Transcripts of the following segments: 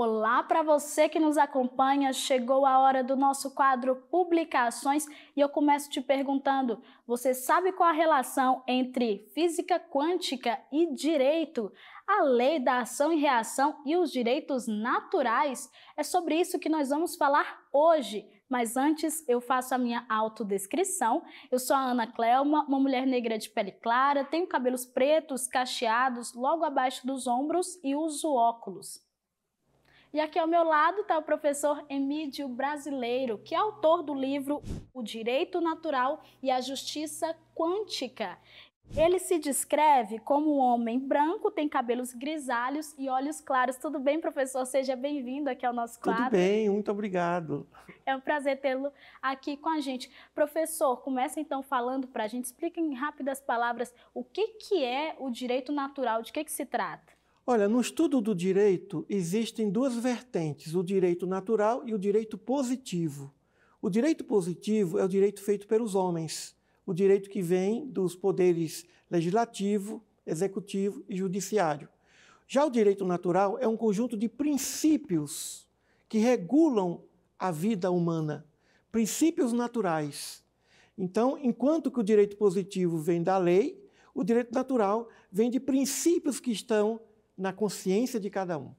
Olá para você que nos acompanha. Chegou a hora do nosso quadro Publicações e eu começo te perguntando: você sabe qual a relação entre física quântica e direito? A lei da ação e reação e os direitos naturais? É sobre isso que nós vamos falar hoje. Mas antes, eu faço a minha autodescrição. Eu sou a Ana Clelma, uma mulher negra de pele clara, tenho cabelos pretos, cacheados, logo abaixo dos ombros e uso óculos. E aqui ao meu lado está o professor Emídio Brasileiro, que é autor do livro O Direito Natural e a Justiça Quântica. Ele se descreve como um homem branco, tem cabelos grisalhos e olhos claros. Tudo bem, professor? Seja bem-vindo aqui ao nosso quadro. Tudo bem, muito obrigado. É um prazer tê-lo aqui com a gente. Professor, começa então falando para a gente, explica em rápidas palavras o que, que é o direito natural, de que, que se trata. Olha, no estudo do direito existem duas vertentes, o direito natural e o direito positivo. O direito positivo é o direito feito pelos homens, o direito que vem dos poderes legislativo, executivo e judiciário. Já o direito natural é um conjunto de princípios que regulam a vida humana, princípios naturais. Então, enquanto que o direito positivo vem da lei, o direito natural vem de princípios que estão na consciência de cada um.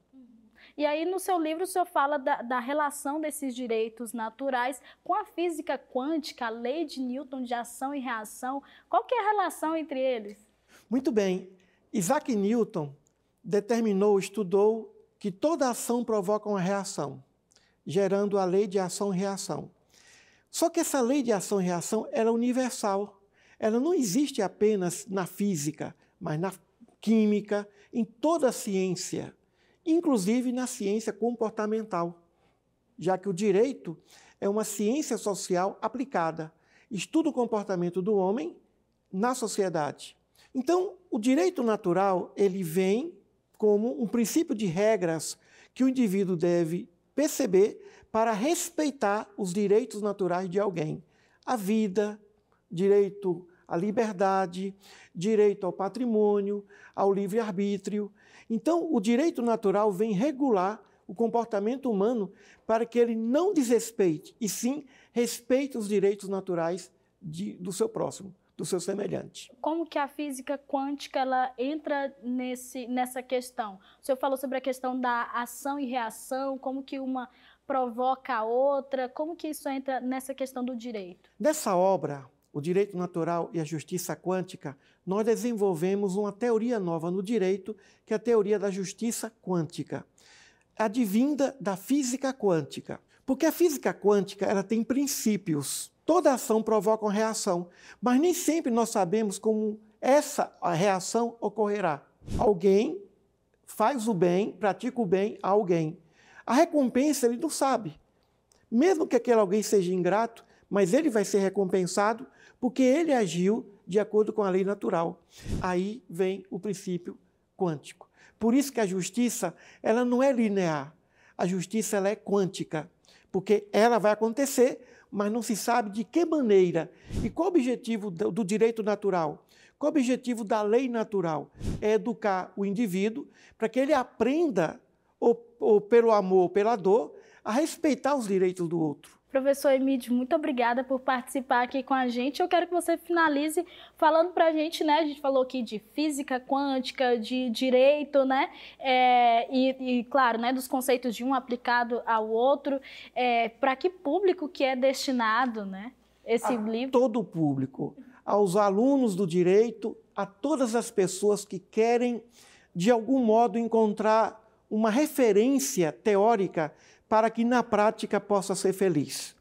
E aí, no seu livro, o senhor fala da, da, relação desses direitos naturais com a física quântica, a lei de Newton de ação e reação. Qual que é a relação entre eles? Muito bem. Isaac Newton determinou, estudou que toda ação provoca uma reação, gerando a lei de ação e reação. Só que essa lei de ação e reação ela é universal. Ela não existe apenas na física, mas na química, em toda a ciência, inclusive na ciência comportamental, já que o direito é uma ciência social aplicada, estuda o comportamento do homem na sociedade. Então, o direito natural, ele vem como um princípio de regras que o indivíduo deve perceber para respeitar os direitos naturais de alguém. A vida, direito à liberdade, direito ao patrimônio, ao livre-arbítrio. Então, o direito natural vem regular o comportamento humano para que ele não desrespeite, e sim respeite os direitos naturais de, do seu próximo, do seu semelhante. Como que a física quântica ela entra nesse, nessa questão? O senhor falou sobre a questão da ação e reação, como que uma provoca a outra, como que isso entra nessa questão do direito? Nessa obra, o direito natural e a justiça quântica, nós desenvolvemos uma teoria nova no direito, que é a teoria da justiça quântica, advinda da física quântica. Porque a física quântica ela tem princípios. Toda ação provoca uma reação, mas nem sempre nós sabemos como essa reação ocorrerá. Alguém faz o bem, pratica o bem a alguém. A recompensa ele não sabe. Mesmo que aquele alguém seja ingrato, mas ele vai ser recompensado porque ele agiu de acordo com a lei natural. Aí vem o princípio quântico. Por isso que a justiça, ela não é linear. A justiça ela é quântica, porque ela vai acontecer, mas não se sabe de que maneira. E qual o objetivo do direito natural? Qual o objetivo da lei natural? É educar o indivíduo para que ele aprenda, ou, ou pelo amor ou pela dor, a respeitar os direitos do outro. Professor Emílio, muito obrigada por participar aqui com a gente. Eu quero que você finalize falando para a gente, né? A gente falou aqui de física quântica, de direito, né? É, e, e, claro, né, dos conceitos de um aplicado ao outro. É, para que público que é destinado, né? Esse a livro? Todo o público, aos alunos do direito, a todas as pessoas que querem, de algum modo, encontrar uma referência teórica para que na prática possa ser feliz.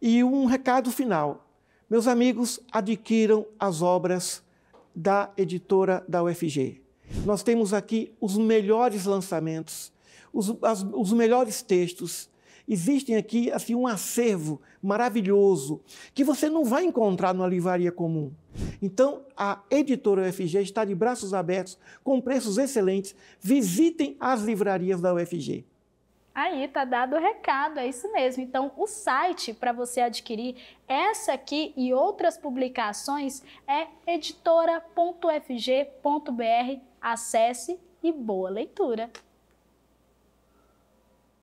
E um recado final. Meus amigos, adquiram as obras da editora da UFG. Nós temos aqui os melhores lançamentos, os, as, os melhores textos, Existem aqui assim um acervo maravilhoso que você não vai encontrar numa livraria comum. Então, a editora UFG está de braços abertos, com preços excelentes. Visitem as livrarias da UFG. Aí, tá dado o recado, é isso mesmo. Então, o site para você adquirir essa aqui e outras publicações é editora.fg.br. Acesse e boa leitura!